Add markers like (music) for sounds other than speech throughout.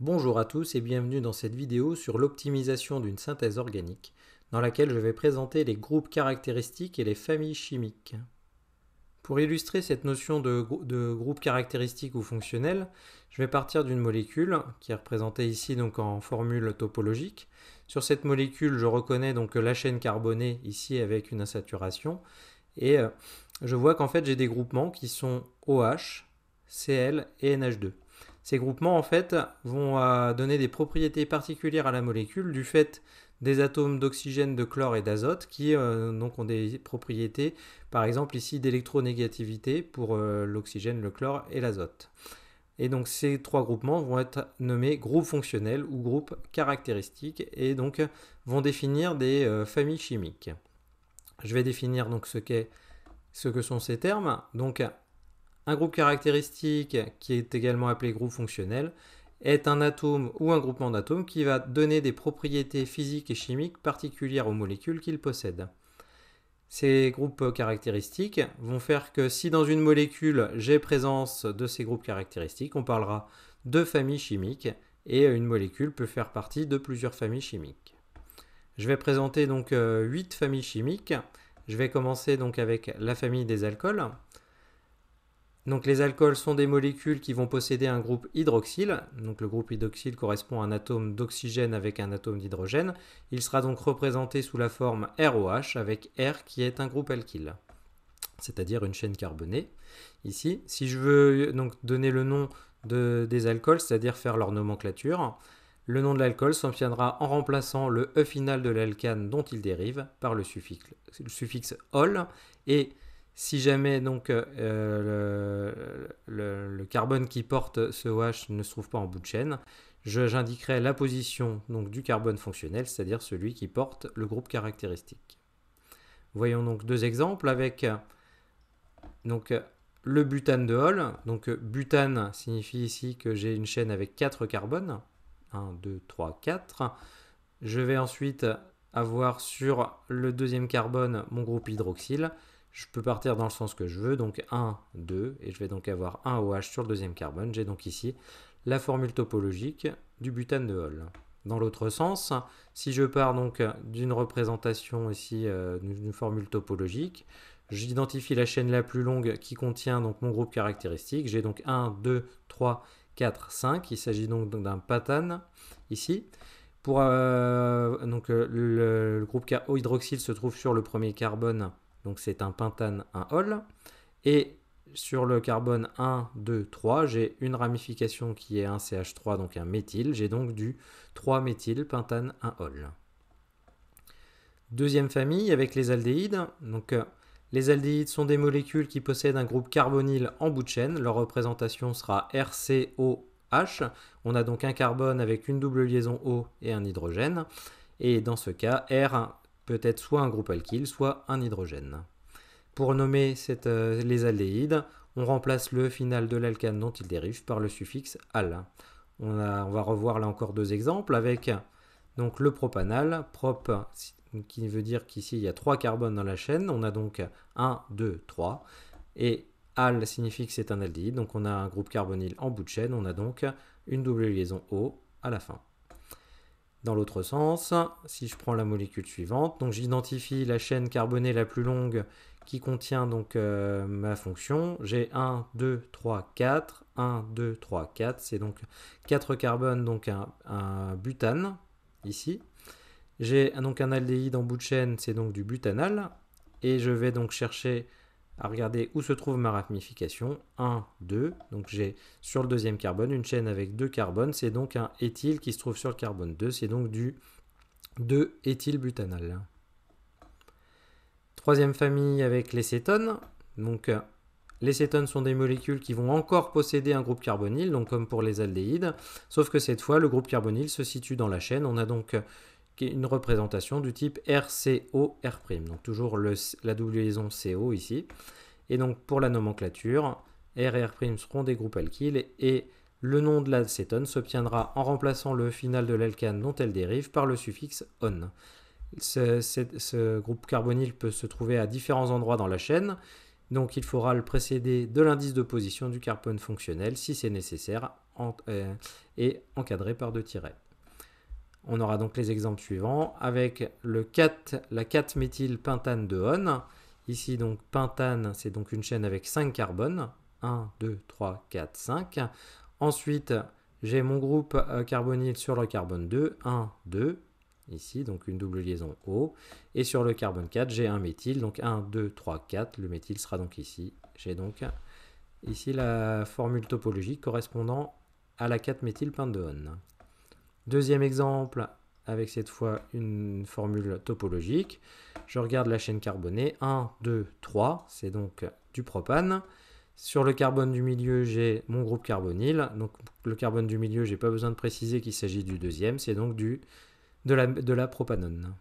Bonjour à tous et bienvenue dans cette vidéo sur l'optimisation d'une synthèse organique dans laquelle je vais présenter les groupes caractéristiques et les familles chimiques. Pour illustrer cette notion de, groupe caractéristique ou fonctionnel, je vais partir d'une molécule qui est représentée ici donc en formule topologique. Sur cette molécule, je reconnais donc la chaîne carbonée ici avec une insaturation et euh, je vois qu'en fait j'ai des groupements qui sont OH, Cl et NH2. Ces groupements, en fait, vont euh, donner des propriétés particulières à la molécule du fait des atomes d'oxygène, de chlore et d'azote qui euh, donc ont des propriétés, par exemple ici d'électronégativité pour euh, l'oxygène, le chlore et l'azote. Et donc ces trois groupements vont être nommés groupes fonctionnels ou groupes caractéristiques et donc vont définir des familles chimiques. Je vais définir donc ce, qu'est ce que sont ces termes. Donc un groupe caractéristique, qui est également appelé groupe fonctionnel, est un atome ou un groupement d'atomes qui va donner des propriétés physiques et chimiques particulières aux molécules qu'il possède. Ces groupes caractéristiques vont faire que si dans une molécule j'ai présence de ces groupes caractéristiques, on parlera de famille chimique et une molécule peut faire partie de plusieurs familles chimiques. Je vais présenter donc 8 euh, familles chimiques. Je vais commencer donc avec la famille des alcools. Donc les alcools sont des molécules qui vont posséder un groupe hydroxyle. Donc le groupe hydroxyle correspond à un atome d'oxygène avec un atome d'hydrogène. Il sera donc représenté sous la forme ROH avec R qui est un groupe alkyle, c'est-à-dire une chaîne carbonée. Ici, si je veux euh, donc donner le nom des alcools, c'est-à-dire faire leur nomenclature, le nom de l'alcool s'obtiendra en remplaçant le E final de l'alcane dont il dérive par le suffixe, le suffixe ol et si jamais donc euh, le, carbone qui porte ce wash ne se trouve pas en bout de chaîne, j'indiquerai la position donc, du carbone fonctionnel, c'est-à-dire celui qui porte le groupe caractéristique. Voyons donc deux exemples avec donc, le butane de Hall. Donc butane signifie ici que j'ai une chaîne avec 4 carbones. 1, 2, 3, 4. Je vais ensuite avoir sur le deuxième carbone mon groupe hydroxyle je peux partir dans le sens que je veux, donc 1, 2, et je vais donc avoir 1 OH sur le deuxième carbone. J'ai donc ici la formule topologique du butane de Hall. Dans l'autre sens, si je pars donc d'une représentation ici, euh, d'une formule topologique, j'identifie la chaîne la plus longue qui contient donc mon groupe caractéristique. J'ai donc 1, 2, 3, 4, 5. Il s'agit donc d'un patane ici. Pour, euh, donc, euh, le, groupe groupe hydroxyle se trouve sur le premier carbone donc c'est un pentane, 1 ol, Et sur le carbone 1, 2, 3, j'ai une ramification qui est un CH3, donc un méthyle. J'ai donc du 3 méthyl pentane, 1 ol Deuxième famille avec les aldéhydes. Donc, euh, les aldéhydes sont des molécules qui possèdent un groupe carbonyle en bout de chaîne. Leur représentation sera RCOH. On a donc un carbone avec une double liaison O et un hydrogène. Et dans ce cas, R peut être soit un groupe alkyle, soit un hydrogène. Pour nommer euh, les aldéhydes, on remplace le final de l'alcane dont il dérive par le suffixe al. On, va revoir là encore deux exemples avec donc le propanal, prop qui veut dire qu'ici il y a trois carbones dans la chaîne, on a donc 1, 2, 3, et al signifie que c'est un aldéhyde, donc on a un groupe carbonyl en bout de chaîne, on a donc une double liaison O à la fin. Dans l'autre sens, si je prends la molécule suivante, donc j'identifie la chaîne carbonée la plus longue qui contient donc euh, ma fonction. J'ai 1, 2, 3, 4. 1, 2, 3, 4. C'est donc 4 carbones, donc un, un butane ici. J'ai donc un aldéhyde en bout de chaîne, c'est donc du butanal. Et je vais donc chercher à regarder où se trouve ma ramification. 1, 2. Donc j'ai sur le deuxième carbone une chaîne avec deux carbones. C'est donc un éthyle qui se trouve sur le carbone 2. C'est donc du 2-éthylbutanal. Troisième famille avec les cétones. Donc les cétones sont des molécules qui vont encore posséder un groupe carbonyl, donc comme pour les aldéhydes, sauf que cette fois, le groupe carbonyle se situe dans la chaîne. On a donc une représentation du type RCOR'. Donc toujours la double CO ici. Et donc pour la nomenclature, R et R' seront des groupes alkyles et le nom de l'acétone s'obtiendra en remplaçant le final de l'alcane dont elle dérive par le suffixe on. Ce, groupe carbonyl peut se trouver à différents endroits dans la chaîne, donc il faudra le précéder de l'indice de position du carbone fonctionnel si c'est nécessaire euh, et encadré par deux tirets. On aura donc les exemples suivants avec le 4, la 4 de ON. Ici, donc, pentane, c'est donc une chaîne avec 5 carbones. 1, 2, 3, 4, 5. Ensuite, j'ai mon groupe euh, carbonyle sur le carbone 2, 1, 2, ici, donc une double liaison O. Et sur le carbone 4, j'ai un méthyl, donc 1, 2, 3, 4. Le méthyl sera donc ici. J'ai donc ici la formule topologique correspondant à la 4 méthyl de ON. Deuxième exemple, avec cette fois une formule topologique. Je regarde la chaîne carbonée. 1, 2, 3, c'est donc du propane. Sur le carbone du milieu, j'ai mon groupe carbonyl. Donc le carbone du milieu, je n'ai pas besoin de préciser qu'il s'agit du deuxième, c'est donc de, la, de la propanone.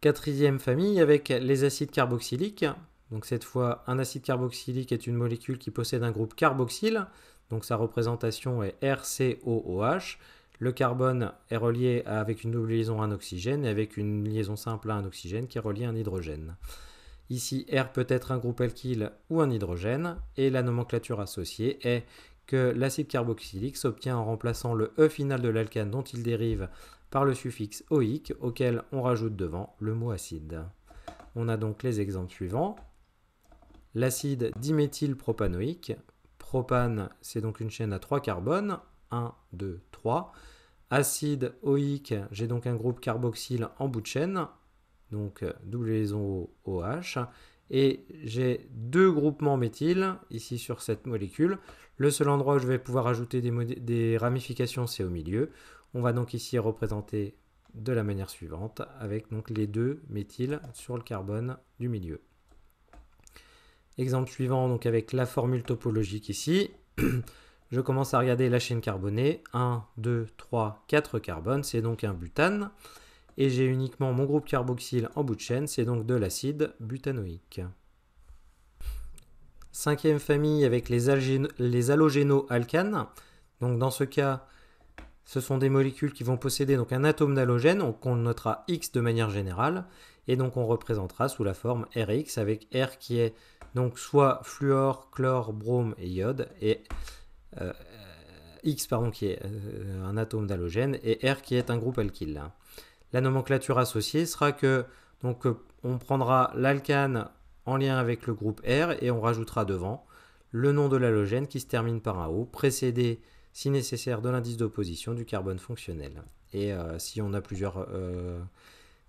Quatrième famille avec les acides carboxyliques. Donc cette fois, un acide carboxylique est une molécule qui possède un groupe carboxyle donc sa représentation est RCOOH. Le carbone est relié avec une double liaison à un oxygène et avec une liaison simple à un oxygène qui est relié à un hydrogène. Ici, R peut être un groupe alkyle ou un hydrogène, et la nomenclature associée est que l'acide carboxylique s'obtient en remplaçant le E final de l'alcane dont il dérive par le suffixe oïque auquel on rajoute devant le mot acide. On a donc les exemples suivants. L'acide diméthylpropanoïque propane, c'est donc une chaîne à 3 carbones, 1, 2, 3. Acide oïque, j'ai donc un groupe carboxyle en bout de chaîne, donc double euh, liaison OH. Et j'ai deux groupements méthyl ici sur cette molécule. Le seul endroit où je vais pouvoir ajouter des, ramifications, c'est au milieu. On va donc ici représenter de la manière suivante, avec donc les deux méthyls sur le carbone du milieu. Exemple suivant, donc avec la formule topologique ici, (clears throat) je commence à regarder la chaîne carbonée. 1, 2, 3, 4 carbones, c'est donc un butane. Et j'ai uniquement mon groupe carboxyle en bout de chaîne, c'est donc de l'acide butanoïque. Cinquième famille avec les, les halogéno-alcanes. Donc dans ce cas, ce sont des molécules qui vont posséder donc un atome d'halogène qu'on notera X de manière générale. Et donc on représentera sous la forme RX avec R qui est donc soit fluor, chlore, brome et iode, et euh, X pardon, qui est euh, un atome d'halogène, et R qui est un groupe alkyle. La nomenclature associée sera que donc, on prendra l'alcane en lien avec le groupe R et on rajoutera devant le nom de l'halogène qui se termine par un O, précédé si nécessaire de l'indice d'opposition du carbone fonctionnel. Et euh, si on a plusieurs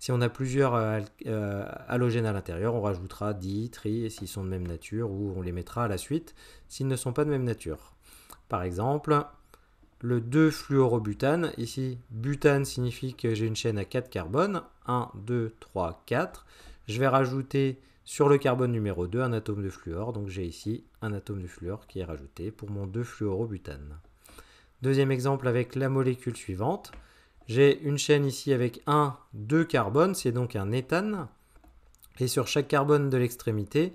si on a plusieurs euh, euh, halogènes à l'intérieur, on rajoutera di, tri s'ils sont de même nature ou on les mettra à la suite s'ils ne sont pas de même nature. Par exemple, le 2 fluorobutane, ici butane signifie que j'ai une chaîne à 4 carbones, 1, 2, 3, 4. Je vais rajouter sur le carbone numéro 2 un atome de fluor, donc j'ai ici un atome de fluor qui est rajouté pour mon 2 fluorobutane. Deuxième exemple avec la molécule suivante. J'ai une chaîne ici avec 1, 2 carbone, c'est donc un éthane. Et sur chaque carbone de l'extrémité,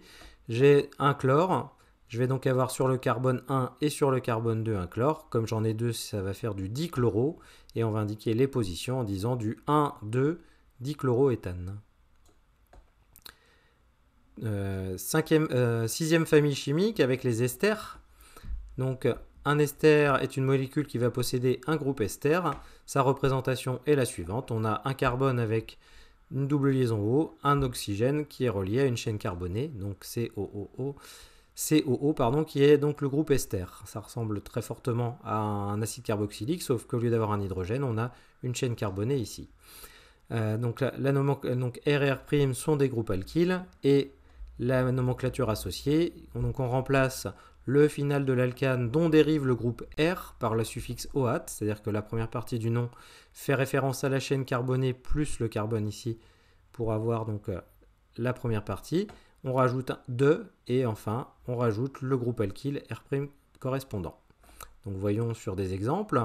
j'ai un chlore. Je vais donc avoir sur le carbone 1 et sur le carbone 2 un chlore. Comme j'en ai deux, ça va faire du dichloro. Et on va indiquer les positions en disant du 1, 2, dichloroéthane. Euh, euh, sixième famille chimique avec les esters. Donc un ester est une molécule qui va posséder un groupe ester. Sa représentation est la suivante. On a un carbone avec une double liaison O, un oxygène qui est relié à une chaîne carbonée, donc COOO, COO pardon, qui est donc le groupe ester. Ça ressemble très fortement à un acide carboxylique, sauf qu'au lieu d'avoir un hydrogène, on a une chaîne carbonée ici. Euh, donc, la, la donc RR' sont des groupes alkyles et la nomenclature associée. Donc on remplace le final de l'alcane dont dérive le groupe R par le suffixe OAT, c'est-à-dire que la première partie du nom fait référence à la chaîne carbonée plus le carbone ici pour avoir donc euh, la première partie. On rajoute 2 et enfin on rajoute le groupe alkyle R' correspondant. Donc voyons sur des exemples.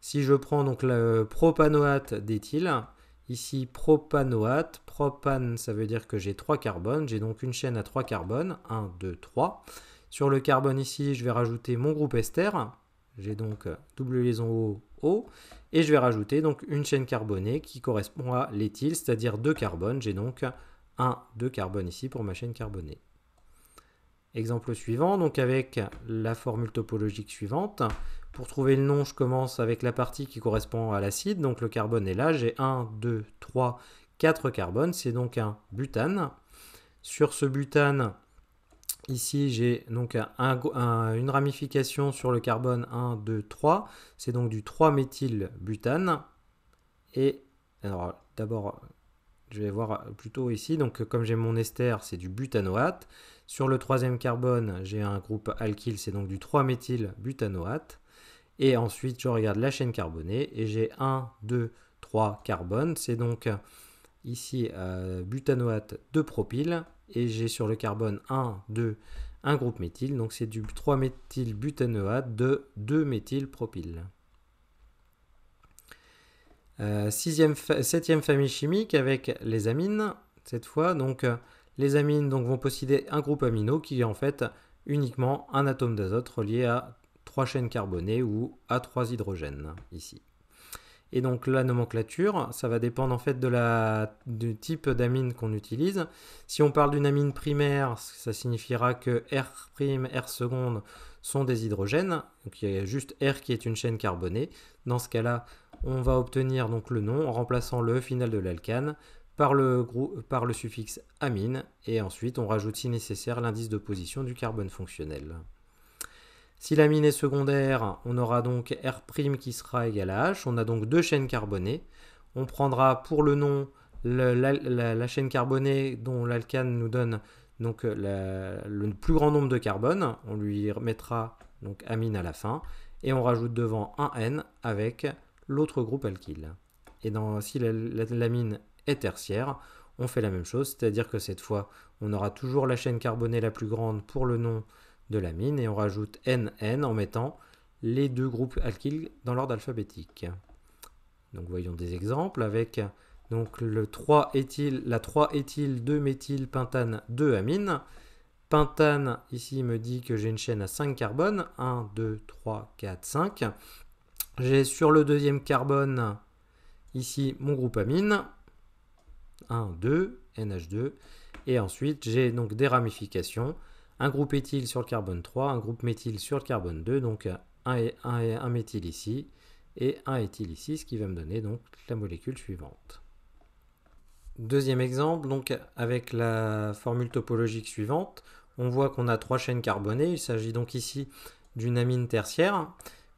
Si je prends donc le propanoate d'éthyl, ici propanoate, propane ça veut dire que j'ai 3 carbones, j'ai donc une chaîne à 3 carbones, 1, 2, 3. Sur le carbone ici, je vais rajouter mon groupe ester. J'ai donc double liaison O, O. Et je vais rajouter donc une chaîne carbonée qui correspond à l'éthyle, c'est-à-dire deux carbones. J'ai donc un deux carbone ici pour ma chaîne carbonée. Exemple suivant, donc avec la formule topologique suivante. Pour trouver le nom, je commence avec la partie qui correspond à l'acide. Donc le carbone est là, j'ai 1, 2, 3, 4 carbones. C'est donc un butane. Sur ce butane, Ici, j'ai donc une ramification sur le carbone 1, 2, 3. C'est donc du 3-méthylbutane. Et alors, d'abord, je vais voir plutôt ici. Donc, comme j'ai mon ester, c'est du butanoate. Sur le troisième carbone, j'ai un groupe alkyle, c'est donc du 3-méthylbutanoate. Et ensuite, je regarde la chaîne carbonée et j'ai 1, 2, 3 carbone. C'est donc ici euh, butanoate de propyle et j'ai sur le carbone 1, 2, un groupe méthyl, donc c'est du 3-méthylbutanoate de 2-méthylpropyle. Euh, septième famille chimique avec les amines, cette fois. Donc, euh, les amines donc, vont posséder un groupe amino qui est en fait uniquement un atome d'azote relié à trois chaînes carbonées ou à trois hydrogènes, ici. Et donc la nomenclature, ça va dépendre en fait de la, du type d'amine qu'on utilise. Si on parle d'une amine primaire, ça signifiera que R', R seconde sont des hydrogènes. Donc il y a juste R qui est une chaîne carbonée. Dans ce cas-là, on va obtenir donc le nom en remplaçant le final de l'alcane par le, par le suffixe amine et ensuite on rajoute si nécessaire l'indice de position du carbone fonctionnel. Si la mine est secondaire, on aura donc R' qui sera égal à H. On a donc deux chaînes carbonées. On prendra pour le nom la, chaîne carbonée dont l'alcane nous donne donc euh, le plus grand nombre de carbone. On lui remettra donc amine à la fin. Et on rajoute devant un N avec l'autre groupe alkyle. Et dans, si l'amine est tertiaire, on fait la même chose, c'est-à-dire que cette fois, on aura toujours la chaîne carbonée la plus grande pour le nom de l'amine et on rajoute NN en mettant les deux groupes alkyles dans l'ordre alphabétique. Donc voyons des exemples avec donc le 3 -éthyl, la 3-éthyl 2-méthyl pentane 2-amine. Pentane ici me dit que j'ai une chaîne à 5 carbones, 1 2 3 4 5. J'ai sur le deuxième carbone ici mon groupe amine 1 2 NH2 et ensuite j'ai donc des ramifications un groupe éthyle sur le carbone 3, un groupe méthyl sur le carbone 2, donc un, et, un, et, un ici et un éthyl ici, ce qui va me donner donc la molécule suivante. Deuxième exemple, donc avec la formule topologique suivante, on voit qu'on a trois chaînes carbonées, il s'agit donc ici d'une amine tertiaire,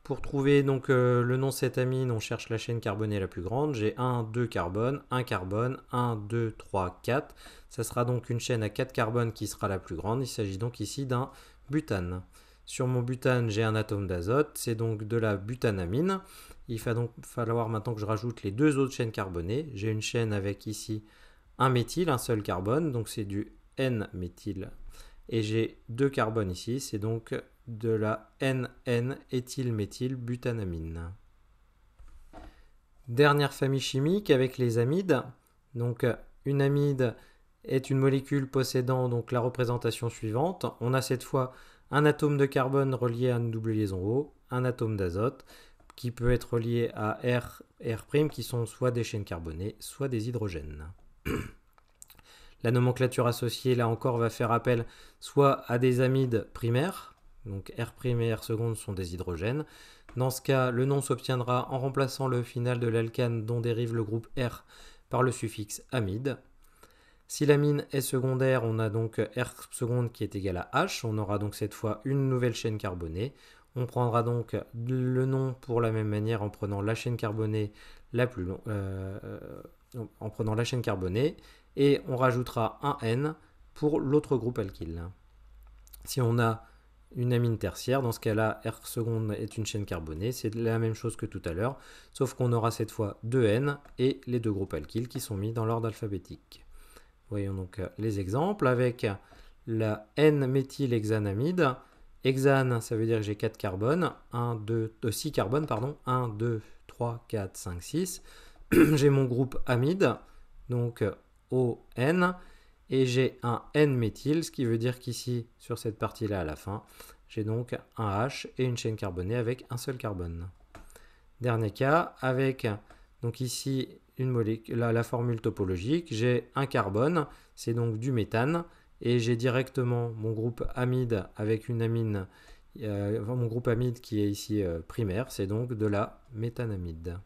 pour trouver donc euh, le nom cétamine on cherche la chaîne carbonée la plus grande. J'ai 1, 2 carbone, 1 carbone, 1, 2, 3, 4. Ça sera donc une chaîne à 4 carbones qui sera la plus grande. Il s'agit donc ici d'un butane. Sur mon butane, j'ai un atome d'azote, c'est donc de la butanamine. Il va donc falloir maintenant que je rajoute les deux autres chaînes carbonées. J'ai une chaîne avec ici un méthyl, un seul carbone, donc c'est du n méthyl et j'ai deux carbones ici, c'est donc de la NN-éthylméthylbutanamine. Dernière famille chimique avec les amides. Donc une amide est une molécule possédant donc la représentation suivante. On a cette fois un atome de carbone relié à une double liaison O, un atome d'azote qui peut être relié à R R' qui sont soit des chaînes carbonées, soit des hydrogènes. (clears throat) La nomenclature associée, là encore, va faire appel soit à des amides primaires, donc R' et R seconde sont des hydrogènes. Dans ce cas, le nom s'obtiendra en remplaçant le final de l'alcane dont dérive le groupe R par le suffixe amide. Si l'amine est secondaire, on a donc R seconde qui est égal à H. On aura donc cette fois une nouvelle chaîne carbonée. On prendra donc le nom pour la même manière en prenant la chaîne carbonée la plus euh, en prenant la chaîne carbonée et on rajoutera un N pour l'autre groupe alkyle. Si on a une amine tertiaire, dans ce cas-là, R seconde est une chaîne carbonée, c'est la même chose que tout à l'heure, sauf qu'on aura cette fois 2N et les deux groupes alkyles qui sont mis dans l'ordre alphabétique. Voyons donc euh, les exemples avec la N-méthylhexanamide. Hexane, ça veut dire que j'ai 4 carbones, 1, 2, 6 carbones, pardon, 1, 2, 3, 4, 5, 6. j'ai mon groupe amide, donc N et j'ai un N-méthyle, ce qui veut dire qu'ici, sur cette partie-là à la fin, j'ai donc un H et une chaîne carbonée avec un seul carbone. Dernier cas, avec donc ici une molécule, la, formule topologique, j'ai un carbone, c'est donc du méthane, et j'ai directement mon groupe amide avec une amine, euh, mon groupe amide qui est ici euh, primaire, c'est donc de la méthanamide.